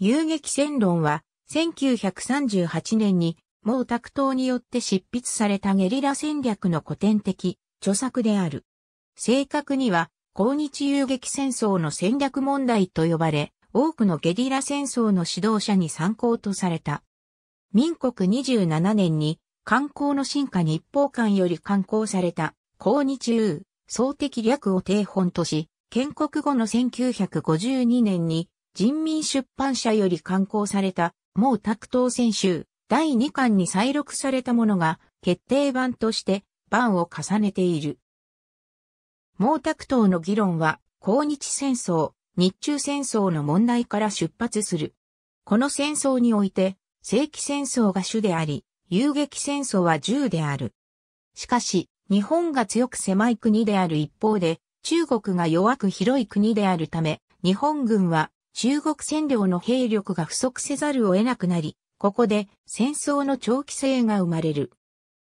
遊撃戦論は、1938年に、毛沢東によって執筆されたゲリラ戦略の古典的、著作である。正確には、抗日遊撃戦争の戦略問題と呼ばれ、多くのゲリラ戦争の指導者に参考とされた。民国27年に、観光の進化日報館より刊行された、抗日遊、総的略を定本とし、建国後の1952年に、人民出版社より刊行された、毛沢東選手、第2巻に再録されたものが決定版として版を重ねている。毛沢東の議論は、抗日戦争、日中戦争の問題から出発する。この戦争において、正規戦争が主であり、遊撃戦争は銃である。しかし、日本が強く狭い国である一方で、中国が弱く広い国であるため、日本軍は中国占領の兵力が不足せざるを得なくなり、ここで戦争の長期性が生まれる。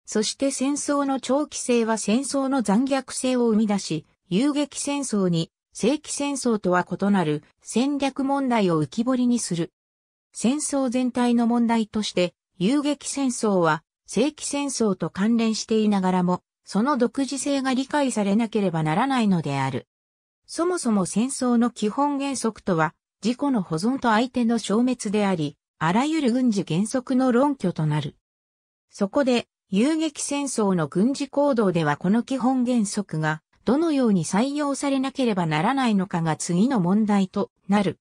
そして戦争の長期性は戦争の残虐性を生み出し、遊撃戦争に正規戦争とは異なる戦略問題を浮き彫りにする。戦争全体の問題として、遊撃戦争は正規戦争と関連していながらも、その独自性が理解されなければならないのである。そもそも戦争の基本原則とは、自己の保存と相手の消滅であり、あらゆる軍事原則の論拠となる。そこで、遊撃戦争の軍事行動ではこの基本原則が、どのように採用されなければならないのかが次の問題となる。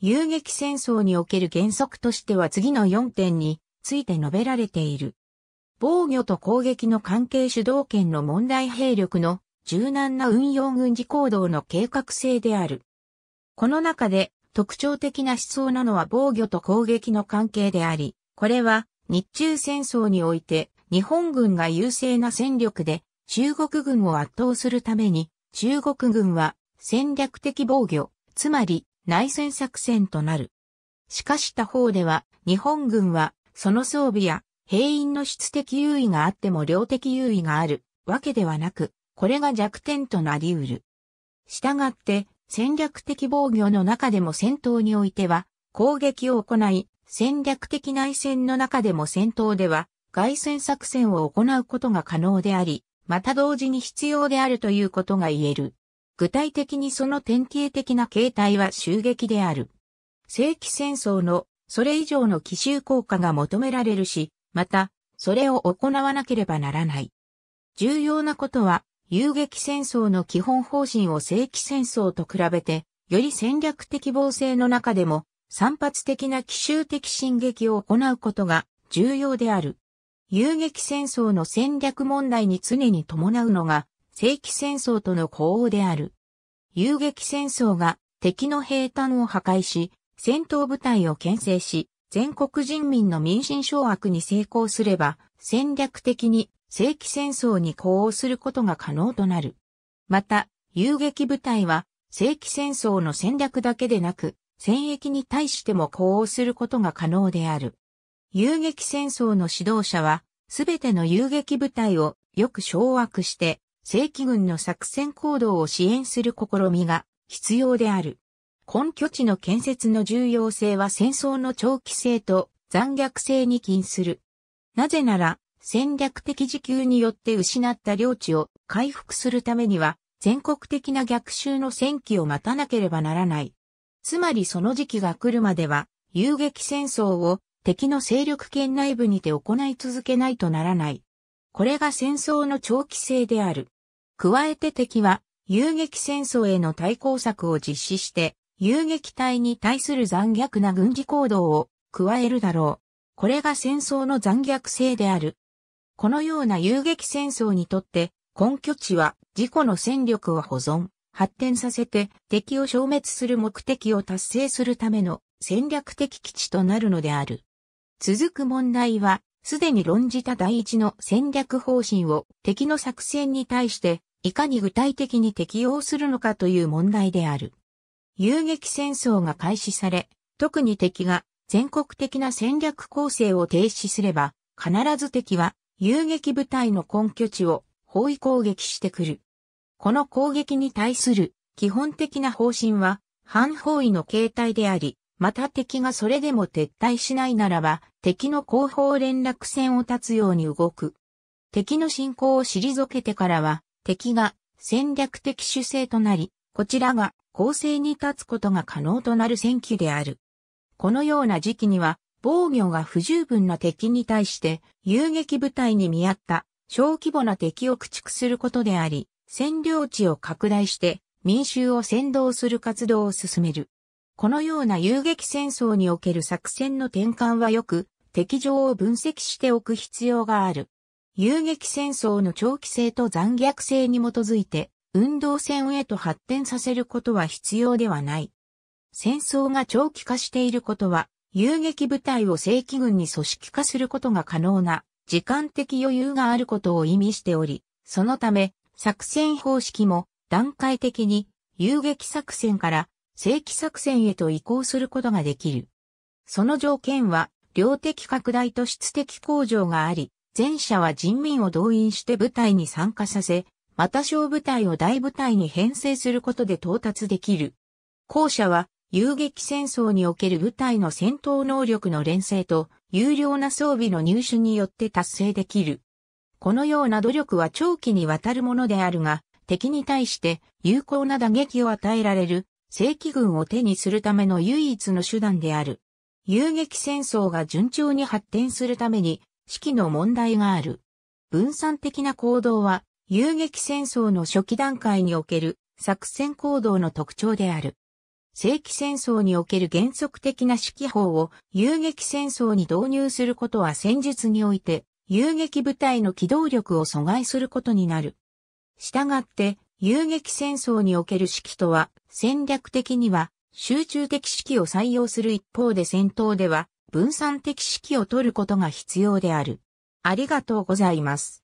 遊撃戦争における原則としては次の4点について述べられている。防御と攻撃の関係主導権の問題兵力の柔軟な運用軍事行動の計画性である。この中で特徴的な思想なのは防御と攻撃の関係であり、これは日中戦争において日本軍が優勢な戦力で中国軍を圧倒するために中国軍は戦略的防御、つまり内戦作戦となる。しかし他方では日本軍はその装備や兵員の質的優位があっても量的優位があるわけではなく、これが弱点となり得る。したがって戦略的防御の中でも戦闘においては、攻撃を行い、戦略的内戦の中でも戦闘では、外戦作戦を行うことが可能であり、また同時に必要であるということが言える。具体的にその典型的な形態は襲撃である。正規戦争のそれ以上の奇襲効果が求められるし、また、それを行わなければならない。重要なことは、遊撃戦争の基本方針を正規戦争と比べて、より戦略的防衛の中でも、散発的な奇襲的進撃を行うことが重要である。遊撃戦争の戦略問題に常に伴うのが、正規戦争との呼応である。遊撃戦争が敵の平坦を破壊し、戦闘部隊を牽制し、全国人民の民心掌握に成功すれば、戦略的に正規戦争に呼応することが可能となる。また、遊撃部隊は、正規戦争の戦略だけでなく、戦役に対しても呼応することが可能である。遊撃戦争の指導者は、すべての遊撃部隊をよく掌握して、正規軍の作戦行動を支援する試みが必要である。根拠地の建設の重要性は戦争の長期性と残虐性に近する。なぜなら、戦略的自給によって失った領地を回復するためには、全国的な逆襲の戦機を待たなければならない。つまりその時期が来るまでは、遊撃戦争を敵の勢力圏内部にて行い続けないとならない。これが戦争の長期性である。加えて敵は、遊撃戦争への対抗策を実施して、遊撃隊に対する残虐な軍事行動を加えるだろう。これが戦争の残虐性である。このような遊撃戦争にとって、根拠地は自己の戦力を保存、発展させて敵を消滅する目的を達成するための戦略的基地となるのである。続く問題は、すでに論じた第一の戦略方針を敵の作戦に対していかに具体的に適用するのかという問題である。遊撃戦争が開始され、特に敵が全国的な戦略構成を停止すれば、必ず敵は遊撃部隊の根拠地を包囲攻撃してくる。この攻撃に対する基本的な方針は、反包囲の形態であり、また敵がそれでも撤退しないならば、敵の後方連絡線を立つように動く。敵の進行を退けてからは、敵が戦略的主勢となり、こちらが攻勢に立つことが可能となる戦機である。このような時期には、防御が不十分な敵に対して遊撃部隊に見合った小規模な敵を駆逐することであり、占領地を拡大して民衆を先導する活動を進める。このような遊撃戦争における作戦の転換はよく敵情を分析しておく必要がある。遊撃戦争の長期性と残虐性に基づいて運動戦へと発展させることは必要ではない。戦争が長期化していることは遊撃部隊を正規軍に組織化することが可能な時間的余裕があることを意味しており、そのため作戦方式も段階的に遊撃作戦から正規作戦へと移行することができる。その条件は量的拡大と質的向上があり、前者は人民を動員して部隊に参加させ、また小部隊を大部隊に編成することで到達できる。後者は遊撃戦争における部隊の戦闘能力の連成と有料な装備の入手によって達成できる。このような努力は長期にわたるものであるが、敵に対して有効な打撃を与えられる正規軍を手にするための唯一の手段である。遊撃戦争が順調に発展するために、指揮の問題がある。分散的な行動は、遊撃戦争の初期段階における作戦行動の特徴である。正規戦争における原則的な指揮法を遊撃戦争に導入することは戦術において遊撃部隊の機動力を阻害することになる。従って、遊撃戦争における指揮とは、戦略的には集中的指揮を採用する一方で戦闘では分散的指揮を取ることが必要である。ありがとうございます。